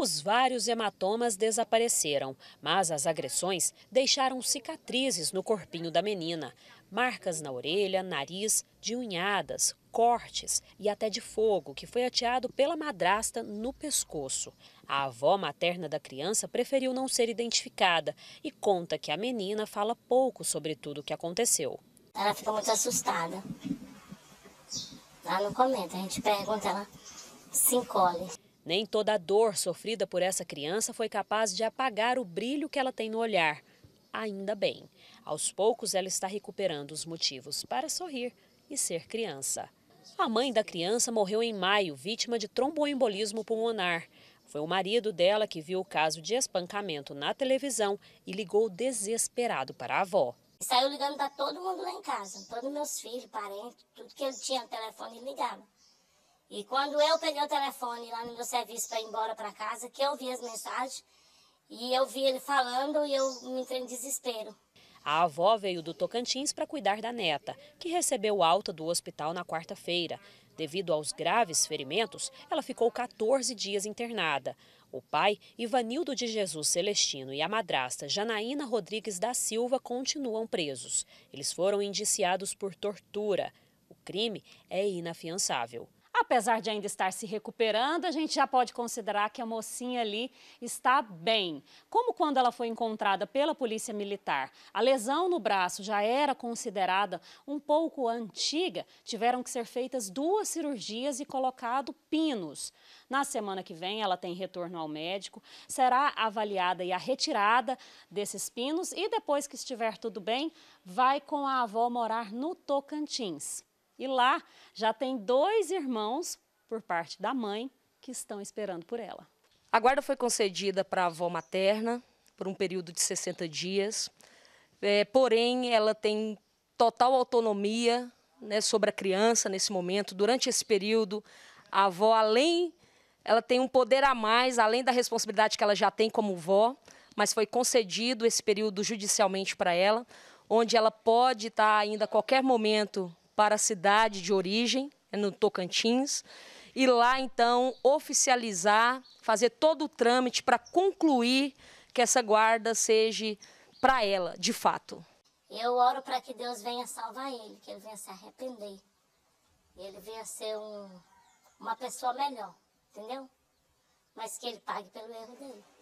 Os vários hematomas desapareceram, mas as agressões deixaram cicatrizes no corpinho da menina, marcas na orelha, nariz, de unhadas, cortes e até de fogo que foi ateado pela madrasta no pescoço. A avó materna da criança preferiu não ser identificada e conta que a menina fala pouco sobre tudo o que aconteceu. Ela ficou muito assustada. Ela não comenta, a gente pergunta, ela se encolhe. Nem toda a dor sofrida por essa criança foi capaz de apagar o brilho que ela tem no olhar. Ainda bem. Aos poucos, ela está recuperando os motivos para sorrir e ser criança. A mãe da criança morreu em maio, vítima de tromboembolismo pulmonar. Foi o marido dela que viu o caso de espancamento na televisão e ligou desesperado para a avó. Saiu ligando para todo mundo lá em casa, todos meus filhos, parentes, tudo que eu tinha no telefone ligava. E quando eu peguei o telefone lá no meu serviço para ir embora para casa, que eu vi as mensagens e eu vi ele falando e eu me entrei em desespero. A avó veio do Tocantins para cuidar da neta, que recebeu alta do hospital na quarta-feira. Devido aos graves ferimentos, ela ficou 14 dias internada. O pai, Ivanildo de Jesus Celestino, e a madrasta Janaína Rodrigues da Silva continuam presos. Eles foram indiciados por tortura. O crime é inafiançável. Apesar de ainda estar se recuperando, a gente já pode considerar que a mocinha ali está bem. Como quando ela foi encontrada pela Polícia Militar, a lesão no braço já era considerada um pouco antiga, tiveram que ser feitas duas cirurgias e colocado pinos. Na semana que vem, ela tem retorno ao médico, será avaliada e a retirada desses pinos e depois que estiver tudo bem, vai com a avó morar no Tocantins. E lá já tem dois irmãos, por parte da mãe, que estão esperando por ela. A guarda foi concedida para a avó materna por um período de 60 dias, é, porém ela tem total autonomia né, sobre a criança nesse momento. Durante esse período, a avó, além, ela tem um poder a mais, além da responsabilidade que ela já tem como vó, mas foi concedido esse período judicialmente para ela, onde ela pode estar ainda a qualquer momento para a cidade de origem, é no Tocantins, e lá então oficializar, fazer todo o trâmite para concluir que essa guarda seja para ela, de fato. Eu oro para que Deus venha salvar ele, que ele venha se arrepender. E ele venha ser um, uma pessoa melhor, entendeu? Mas que ele pague pelo erro dele.